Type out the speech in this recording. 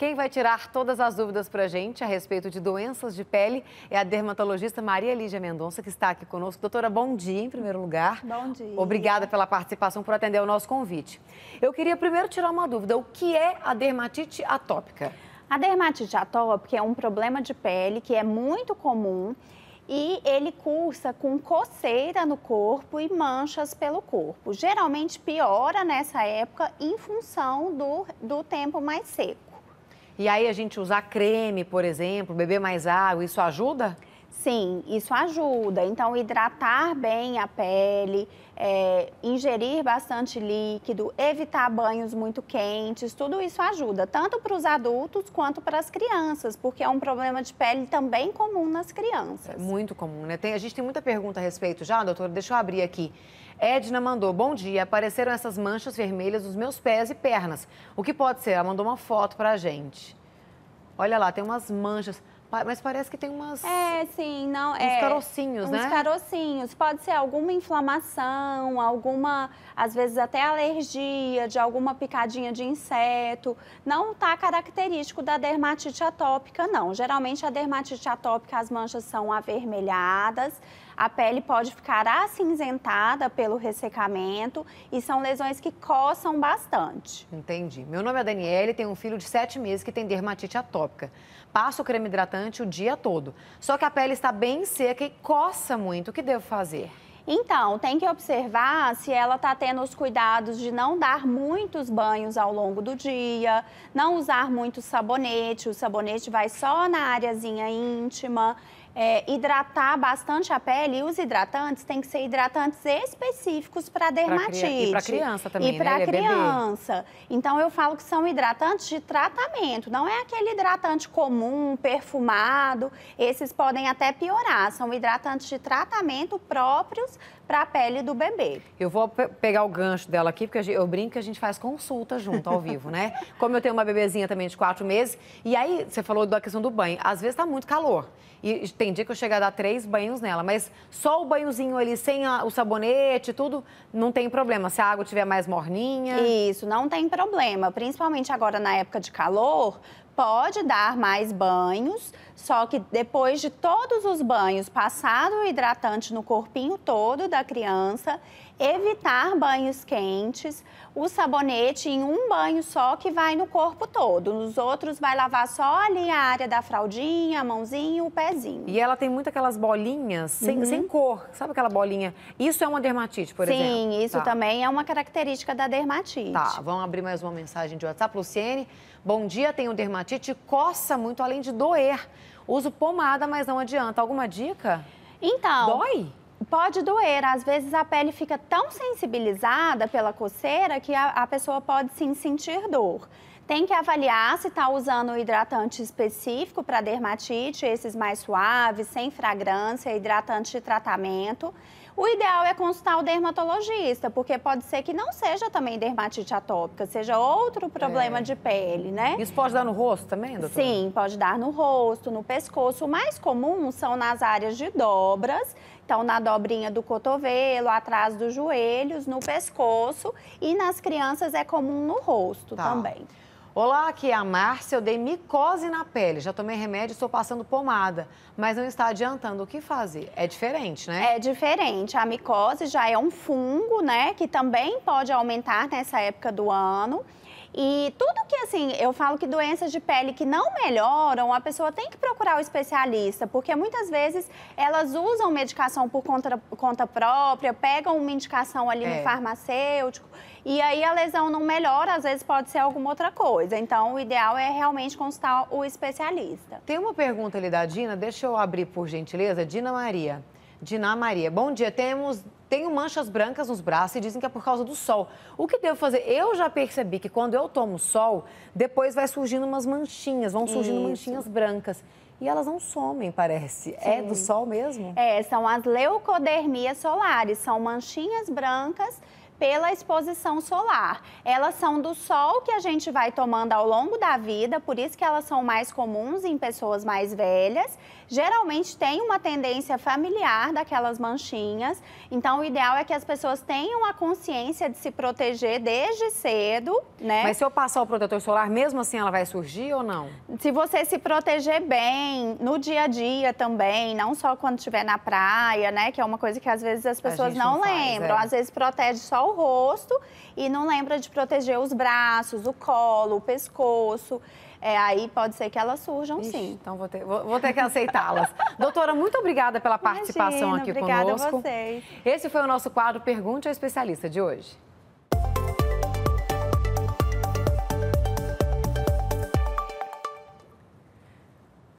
Quem vai tirar todas as dúvidas para a gente a respeito de doenças de pele é a dermatologista Maria Lígia Mendonça, que está aqui conosco. Doutora, bom dia em primeiro lugar. Bom dia. Obrigada pela participação, por atender o nosso convite. Eu queria primeiro tirar uma dúvida: o que é a dermatite atópica? A dermatite atópica é um problema de pele que é muito comum e ele cursa com coceira no corpo e manchas pelo corpo. Geralmente piora nessa época em função do, do tempo mais seco. E aí a gente usar creme, por exemplo, beber mais água, isso ajuda? Sim, isso ajuda. Então, hidratar bem a pele, é, ingerir bastante líquido, evitar banhos muito quentes, tudo isso ajuda, tanto para os adultos quanto para as crianças, porque é um problema de pele também comum nas crianças. É muito comum, né? Tem, a gente tem muita pergunta a respeito já, doutora, deixa eu abrir aqui. Edna mandou, bom dia, apareceram essas manchas vermelhas nos meus pés e pernas. O que pode ser? Ela mandou uma foto para a gente. Olha lá, tem umas manchas. Mas parece que tem umas. É, sim, não. Uns é, carocinhos, uns né? Uns carocinhos. Pode ser alguma inflamação, alguma, às vezes até alergia, de alguma picadinha de inseto. Não tá característico da dermatite atópica, não. Geralmente a dermatite atópica, as manchas são avermelhadas. A pele pode ficar acinzentada pelo ressecamento e são lesões que coçam bastante. Entendi. Meu nome é Daniele, tenho um filho de 7 meses que tem dermatite atópica. Passo creme hidratante o dia todo. Só que a pele está bem seca e coça muito. O que devo fazer? Então, tem que observar se ela está tendo os cuidados de não dar muitos banhos ao longo do dia, não usar muito sabonete, o sabonete vai só na áreazinha íntima é, hidratar bastante a pele e os hidratantes têm que ser hidratantes específicos para dermatite. Né? Pra e para é criança também, E para né? criança. É então eu falo que são hidratantes de tratamento, não é aquele hidratante comum, perfumado. Esses podem até piorar, são hidratantes de tratamento próprios para a pele do bebê. Eu vou pegar o gancho dela aqui, porque eu brinco que a gente faz consulta junto ao vivo, né? Como eu tenho uma bebezinha também de quatro meses, e aí você falou da questão do banho. Às vezes tá muito calor. E tem dia que eu chego a dar três banhos nela, mas só o banhozinho ali, sem a, o sabonete, tudo, não tem problema. Se a água tiver mais morninha. Isso, não tem problema. Principalmente agora na época de calor, pode dar mais banhos, só que depois de todos os banhos, passado o hidratante no corpinho todo da criança, evitar banhos quentes, o sabonete em um banho só que vai no corpo todo. Nos outros vai lavar só ali a área da fraldinha, a mãozinha, o pezinho. E ela tem muito aquelas bolinhas sem, uhum. sem cor, sabe aquela bolinha? Isso é uma dermatite, por Sim, exemplo? Sim, isso tá. também é uma característica da dermatite. Tá, vamos abrir mais uma mensagem de WhatsApp. Luciene, bom dia, tenho dermatite dermatite coça muito, além de doer. Uso pomada, mas não adianta. Alguma dica? Então. Dói? Pode doer, às vezes a pele fica tão sensibilizada pela coceira que a, a pessoa pode sim sentir dor tem que avaliar se está usando o hidratante específico para dermatite, esses mais suaves, sem fragrância, hidratante de tratamento o ideal é consultar o dermatologista, porque pode ser que não seja também dermatite atópica, seja outro problema é. de pele, né? Isso pode dar no rosto também, doutora? Sim, pode dar no rosto, no pescoço. O mais comum são nas áreas de dobras então na dobrinha do cotovelo, atrás dos joelhos, no pescoço e nas crianças é comum no rosto tá. também. Olá, aqui é a Márcia. Eu dei micose na pele. Já tomei remédio e estou passando pomada, mas não está adiantando. O que fazer? É diferente, né? É diferente. A micose já é um fungo, né? Que também pode aumentar nessa época do ano. E tudo que, assim, eu falo que doenças de pele que não melhoram, a pessoa tem que procurar o especialista, porque muitas vezes elas usam medicação por conta, conta própria, pegam uma indicação ali é. no farmacêutico, e aí a lesão não melhora, às vezes pode ser alguma outra coisa. Então, o ideal é realmente consultar o especialista. Tem uma pergunta ali da Dina, deixa eu abrir por gentileza. Dina Maria. Dina Maria, bom dia. Temos tenho manchas brancas nos braços e dizem que é por causa do sol. O que devo fazer? Eu já percebi que quando eu tomo sol, depois vai surgindo umas manchinhas, vão surgindo Isso. manchinhas brancas e elas não somem, parece. Sim. É do sol mesmo? É, são as leucodermias solares, são manchinhas brancas pela exposição solar. Elas são do sol que a gente vai tomando ao longo da vida, por isso que elas são mais comuns em pessoas mais velhas. Geralmente tem uma tendência familiar daquelas manchinhas, então o ideal é que as pessoas tenham a consciência de se proteger desde cedo, né? Mas se eu passar o protetor solar, mesmo assim ela vai surgir ou não? Se você se proteger bem no dia a dia também, não só quando estiver na praia, né? Que é uma coisa que às vezes as pessoas não, não faz, lembram. É. Às vezes protege só o o rosto e não lembra de proteger os braços, o colo, o pescoço. É, aí pode ser que elas surjam, Ixi, sim. Então vou ter, vou, vou ter que aceitá-las. Doutora, muito obrigada pela participação Imagina, aqui obrigada conosco. Obrigada a vocês. Esse foi o nosso quadro Pergunte ao Especialista de hoje.